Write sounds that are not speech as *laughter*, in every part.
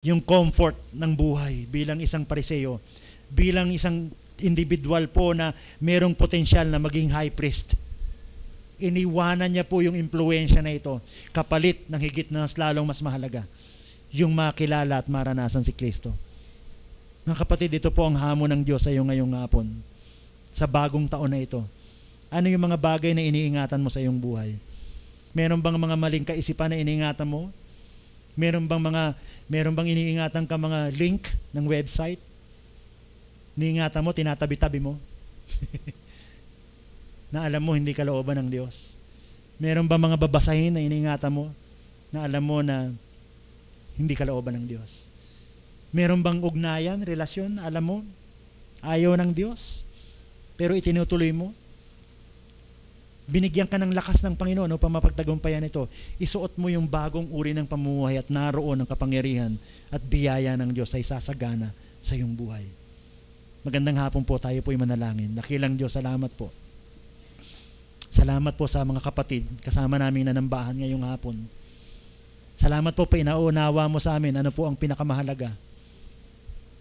yung comfort ng buhay bilang isang pariseo, bilang isang individual po na merong potensyal na maging high priest. Iniwanan niya po yung impluensya na ito, kapalit ng higit na mas lalong mas mahalaga, yung makilala at maranasan si Kristo. Mga kapatid, ito po ang hamon ng Diyos sa iyo ngayong hapon, sa bagong taon na ito. Ano yung mga bagay na iniingatan mo sa iyong buhay? Meron bang mga maling kaisipan na iniingatan mo? Meron bang mga meron bang iniingatan ka mga link ng website? Iniingatan mo, tinatabi-tabi mo. *laughs* na alam mo hindi kalooban ng Diyos. Meron ba mga babasahin na iniingatan mo na alam mo na hindi kalooban ng Diyos? Meron bang ugnayan, relasyon, alam mo, ayaw ng Diyos, pero itinutuloy mo? binigyan ka ng lakas ng Panginoon upang mapagtagumpayan ito, isuot mo yung bagong uri ng pamumuhay at naroon ng kapangyarihan at biyaya ng Diyos ay sasagana sa iyong buhay. Magandang hapon po tayo po'y manalangin. Nakilang Diyos, salamat po. Salamat po sa mga kapatid kasama namin na nanambahan ngayong hapon. Salamat po pinaunawa mo sa amin ano po ang pinakamahalaga.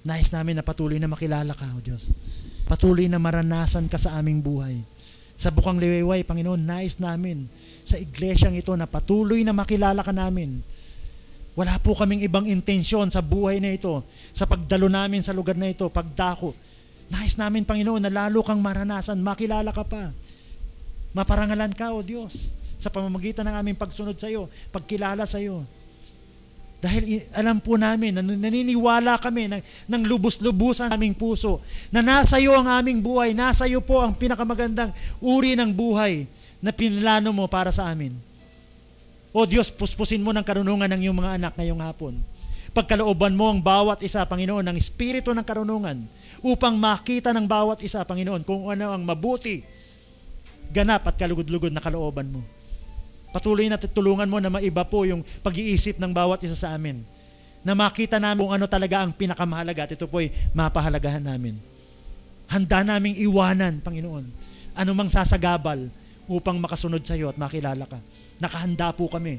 Nais namin na patuloy na makilala ka, O Diyos. Patuloy na maranasan ka sa aming buhay sa bukang liwayway, Panginoon, nais namin sa iglesyang ito na patuloy na makilala ka namin. Wala po kaming ibang intensyon sa buhay na ito, sa pagdalo namin sa lugar na ito, pagdako. Nais namin, Panginoon, na lalo kang maranasan, makilala ka pa. Maparangalan ka, O Diyos, sa pamamagitan ng aming pagsunod sa iyo, pagkilala sa iyo. Dahil alam po namin, naniniwala kami ng, ng lubos-lubos ang aming puso, na nasa iyo ang aming buhay, nasa iyo po ang pinakamagandang uri ng buhay na pinlano mo para sa amin. O Diyos, puspusin mo ng karunungan ng iyong mga anak ngayong hapon. Pagkalooban mo ang bawat isa, Panginoon, ng espiritu ng karunungan upang makita ng bawat isa, Panginoon, kung ano ang mabuti, ganap at kalugod-lugod na kalooban mo. Patuloy na tulungan mo na maiba po yung pag-iisip ng bawat isa sa amin. Na makita namin kung ano talaga ang pinakamahalaga at ito po'y mapahalagahan namin. Handa naming iwanan, Panginoon, anumang sasagabal upang makasunod sa iyo at makilala ka. Nakahanda po kami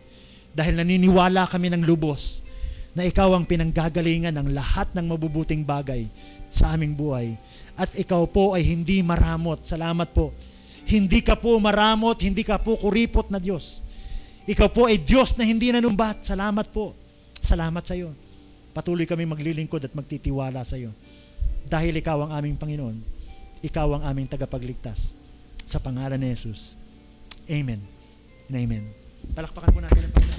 dahil naniniwala kami ng lubos na ikaw ang pinanggagalingan ng lahat ng mabubuting bagay sa aming buhay. At ikaw po ay hindi maramot. Salamat po hindi ka po maramot, hindi ka po kuripot na Diyos. Ikaw po ay Diyos na hindi nanumbat. Salamat po. Salamat sa iyo. Patuloy kami maglilingkod at magtitiwala sa iyo. Dahil ikaw ang aming Panginoon, ikaw ang aming tagapagligtas. Sa pangalan ni Jesus. Amen. And amen. Palakpakan po natin ang Panginoon.